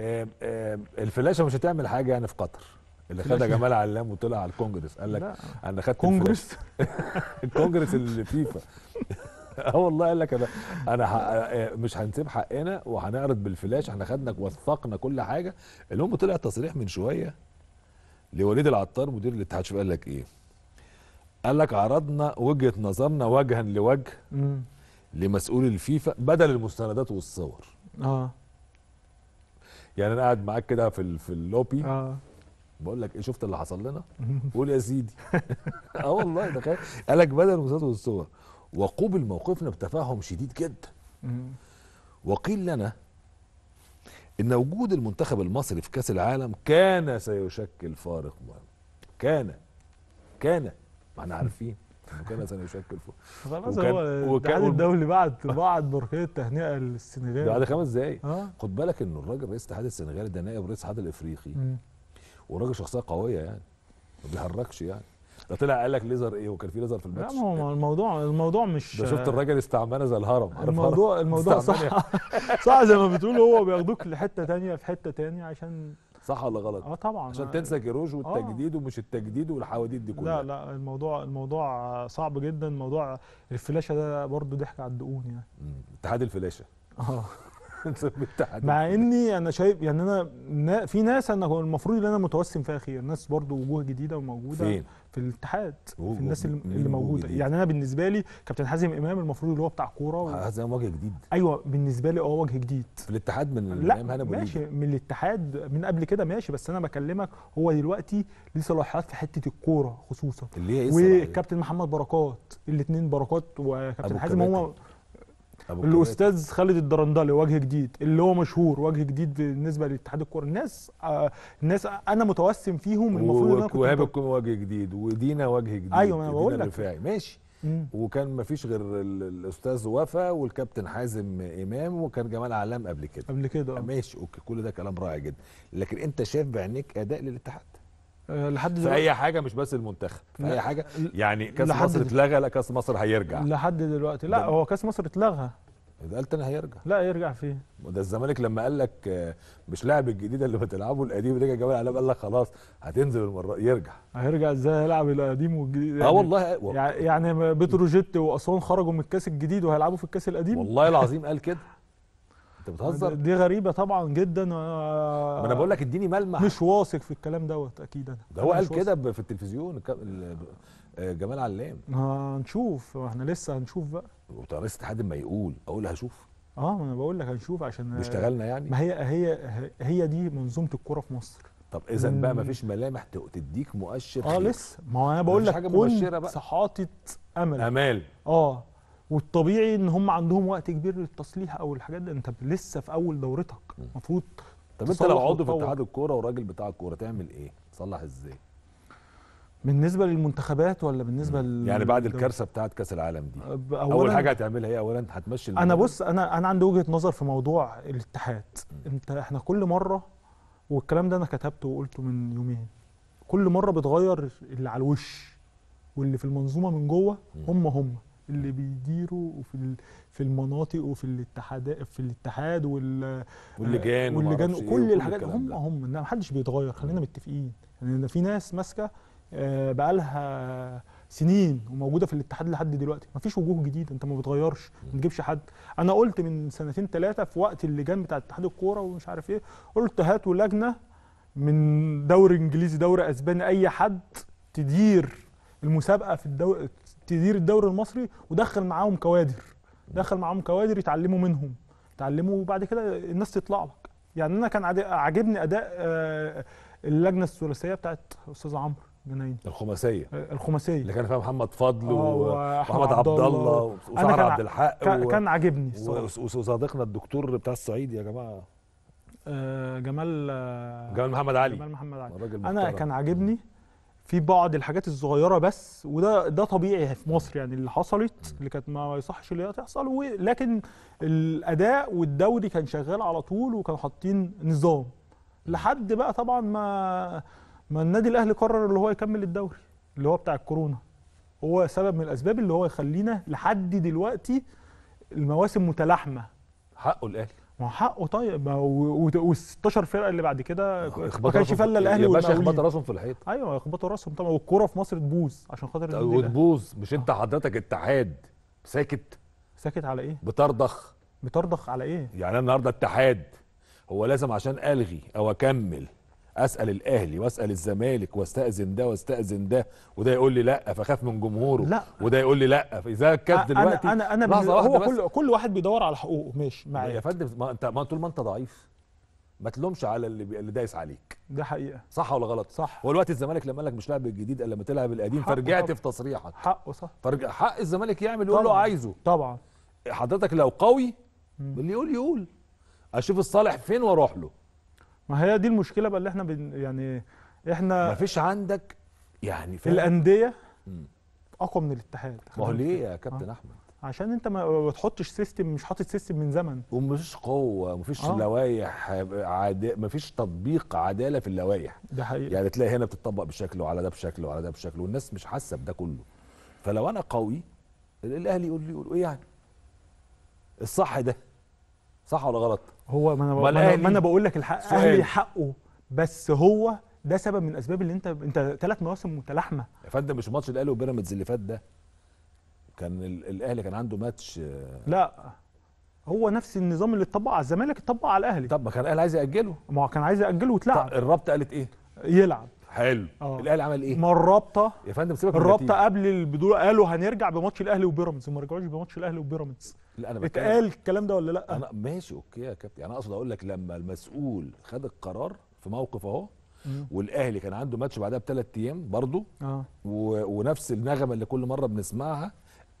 آه، آه، الفلاشه مش هتعمل حاجه يعني في قطر اللي خدها جمال علام وطلع على الكونجرس قال لك انا خدت الكونجرس الكونجرس الفيفا اه والله قال لك انا انا آه، مش هنسيب حقنا وهنعرض بالفلاش احنا خدنا وثقنا كل حاجه المهم طلع تصريح من شويه لوليد العطار مدير الاتحاد شوف قال لك ايه قال لك عرضنا وجهه نظرنا وجها لوجه لمسؤول الفيفا بدل المستندات والصور اه يعني انا قاعد معاك كده في في اللوبي اه بقول لك ايه شفت اللي حصل لنا قول يا سيدي اه والله تخيل قال لك بدل المسلسلات والصور وقوبل موقفنا بتفاهم شديد جدا وقيل لنا ان وجود المنتخب المصري في كاس العالم كان سيشكل فارق مهم كان كان ما احنا عارفين وكان يشكل فوق خلاص هو الاتحاد الدولي بعت بعت برقيه تهنئه للسنغال بعد خمس دقايق آه؟ خد بالك انه الراجل رئيس الاتحاد السنغالي ده نائب رئيس الاتحاد الافريقي وراجل شخصيه قويه يعني ما بيهركش يعني ده طلع قال لك ليزر ايه وكان في ليزر في الماتش لا ما هو الموضوع الموضوع مش ده شفت الراجل استعمانه زي الهرم الموضوع الموضوع صح صح زي ما بتقول هو بياخدوك لحته ثانيه في حته ثانيه عشان صح ولا غلط اه طبعا عشان تنسى كيروش آه. والتجديد آه. ومش التجديد والحواديت دي كلها لا لا الموضوع الموضوع صعب جدا موضوع الفلاشه ده برضو ضحك على الدقون يعني اتحاد الفلاشه اه مع اني انا شايف يعني انا في ناس انا المفروض ان انا متوسم فيها خير ناس برضو وجوه جديده وموجوده فين؟ في الاتحاد في الناس اللي موجوده يعني انا بالنسبه لي كابتن حازم امام المفروض اللي هو بتاع كوره و... هذا وجه جديد ايوه بالنسبه لي اه وجه جديد في الاتحاد من لا ماشي من الاتحاد من قبل كده ماشي بس انا بكلمك هو دلوقتي ليه صلاحيات في حته الكوره خصوصا اللي هي إيه والكابتن محمد بركات الاثنين بركات وكابتن حازم هم الاستاذ خالد الدرندلي وجه جديد اللي هو مشهور وجه جديد بالنسبه لاتحاد الكوره الناس آه الناس انا متوسم فيهم المفروض ان انا وهاب وجه جديد ودينا وجه جديد ايوه انا بقول لك ماشي مم. وكان ما فيش غير الاستاذ وفا والكابتن حازم امام وكان جمال علام قبل كده قبل كده آه. ماشي اوكي كل ده كلام رائع جدا لكن انت شايف بعينيك اداء للاتحاد آه، لحد في اي حاجه مش بس المنتخب في اي حاجه يعني كاس مصر اتلغى لا كاس مصر هيرجع لحد دلوقتي لا هو كاس مصر اتلغى قلت انا هيرجع لا يرجع فيه ده الزمالك لما قال لك آه، مش لاعب الجديد اللي بتلعبه القديم رجع جمال علام قال لك خلاص هتنزل المره يرجع هيرجع ازاي هيلعب القديم والجديد آه، يعني اه والله يعني, يعني بتروجيت واسوان خرجوا من الكاس الجديد وهيلعبوا في الكاس القديم والله العظيم قال كده انت بتهزر دي غريبه طبعا جدا آه، ما انا بقول لك اديني ملمح مش واثق في الكلام دوت اكيد انا ده هو قال كده في التلفزيون آه، جمال علام هنشوف احنا لسه هنشوف بقى وترست حد ما يقول اقول هشوف اه ما انا بقول لك هنشوف عشان اشتغلنا آه، يعني ما هي هي هي دي منظومه الكوره في مصر طب اذا بقى ما فيش ملامح تديك مؤشر اه لسه ما انا بقول لك حاجه مؤشره بقى حاطط امل امال اه والطبيعي ان هم عندهم وقت كبير للتصليح او الحاجات دي انت لسه في اول دورتك المفروض طب انت لو عضو في اتحاد الكوره وراجل بتاع الكوره تعمل ايه؟ تصلح ازاي؟ بالنسبه للمنتخبات ولا بالنسبه لل... يعني بعد الكارثه بتاعت كاس العالم دي أولاً اول حاجه هتعملها ايه اولا هتمشي انا بص انا انا عندي وجهه نظر في موضوع الاتحاد م. انت احنا كل مره والكلام ده انا كتبته وقلته من يومين كل مره بتغير اللي على الوش واللي في المنظومه من جوه هم هم اللي بيديروا في في المناطق وفي الاتحاد في الاتحاد وال واللجان واللجان إيه كل الحاجات هم هم ما حدش بيتغير خلينا متفقين لان يعني في ناس ماسكه آه، بقى لها سنين وموجوده في الاتحاد لحد دلوقتي مفيش وجوه جديده انت ما بتغيرش ما تجيبش حد انا قلت من سنتين ثلاثه في وقت اللجان بتاع اتحاد الكوره ومش عارف ايه قلت هاتوا لجنه من دوري انجليزي دوري اسباني اي حد تدير المسابقه في الدوري تدير الدوري المصري ودخل معاهم كوادر دخل معاهم كوادر يتعلموا منهم يتعلموا وبعد كده الناس تطلع لك يعني انا كان عاجبني اداء آه، اللجنه الثلاثيه بتاعت استاذ عمرو جناين الخماسيه آه، الخماسيه اللي كان فيها محمد فضل آه، ومحمد عبد الله وسعد عبد الحق كان, و... كان عاجبني وصديقنا الدكتور بتاع الصعيد يا جماعه جمال جمال محمد علي جمال محمد علي انا كان عاجبني في بعض الحاجات الصغيره بس وده ده طبيعي في مصر يعني اللي حصلت اللي كانت ما يصحش اللي هي تحصل ولكن الاداء والدوري كان شغال على طول وكانوا حاطين نظام لحد بقى طبعا ما ما النادي الاهلي قرر اللي هو يكمل الدوري اللي هو بتاع الكورونا هو سبب من الاسباب اللي هو يخلينا لحد دلوقتي المواسم متلاحمه حقه الاهلي ما حقه طيب ما وال16 فرقه اللي بعد كده آه، ما كانش فله الاهلي ولا يا باشا يخبطوا راسهم في الحيط ايوه يخبطوا راسهم طبعا والكوره في مصر تبوظ عشان خاطر طيب، وتبوظ مش انت حضرتك اتحاد ساكت ساكت على ايه؟ بترضخ بترضخ على ايه؟ يعني انا النهارده اتحاد هو لازم عشان الغي او اكمل اسال الاهلي واسال الزمالك واستاذن ده واستاذن ده وده يقول لي لا فخاف من جمهوره لا وده يقول لي لا فاذا كد دلوقتي انا انا, أنا هو كل بس. كل واحد بيدور على حقوقه ماشي معايا يا فندم ما انت ما طول ما انت ضعيف ما تلومش على اللي, اللي دايس عليك ده حقيقه صح ولا غلط صح هو الوقت الزمالك لما قال لك مش لاعب الجديد الا لما تلعب القديم فرجعت طبعا. في تصريحك حقه صح فرجع حق الزمالك يعمل يقول له عايزه طبعا حضرتك لو قوي اللي يقول يقول اشوف الصالح فين واروح له ما هي دي المشكله بقى اللي احنا بن يعني احنا ما فيش عندك يعني في الانديه اقوى من الاتحاد ما هو ليه يا كابتن آه. احمد عشان انت ما بتحطش سيستم مش حاطط سيستم من زمن ومفيش قوه مفيش آه. لوائح عد... مفيش تطبيق عداله في اللوائح ده حقيقي يعني تلاقي هنا بتطبق بشكل وعلى ده بشكل وعلى ده بشكل والناس مش حاسه بده كله فلو انا قوي الاهلي يقول لي يقول ايه يعني الصح ده صح ولا غلط هو ما انا بقول ما انا بقول لك الحق اهلي حقه بس هو ده سبب من الاسباب اللي انت انت ثلاث مواسم متلاحمه يا فندم مش ماتش الاهلي وبيراميدز اللي فات ده كان الاهلي كان عنده ماتش آه، لا هو نفس النظام اللي اتطبق على الزمالك اتطبق على الاهلي طب ما كان الاهلي عايز ياجله ما هو كان عايز ياجله واتلعب الرابطه قالت ايه يلعب حلو آه. الاهلي عمل ايه؟ ما الرابطه يا فندم سيبك من الرابطه قبل البطوله قالوا هنرجع بماتش الاهلي وبيراميدز وما رجعوش بماتش الاهلي وبيراميدز لا انا اتقال الكلام ده ولا لا؟ انا ماشي اوكي يا كابتن يعني انا اقصد اقول لك لما المسؤول خد القرار في موقف اهو والاهلي كان عنده ماتش بعدها بثلاث ايام برضه آه. ونفس النغمه اللي كل مره بنسمعها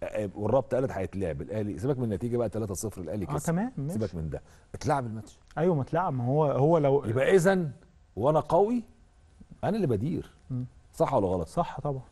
آه، آه، والرابطه قالت هيتلعب الاهلي سيبك من النتيجه بقى 3-0 الاهلي آه، كسب اه تمام ماشي. سيبك من ده اتلعب الماتش ايوه ما اتلعب ما هو هو لو يبقى اذا وانا قوي انا اللي بدير صح ولا غلط صح طبعا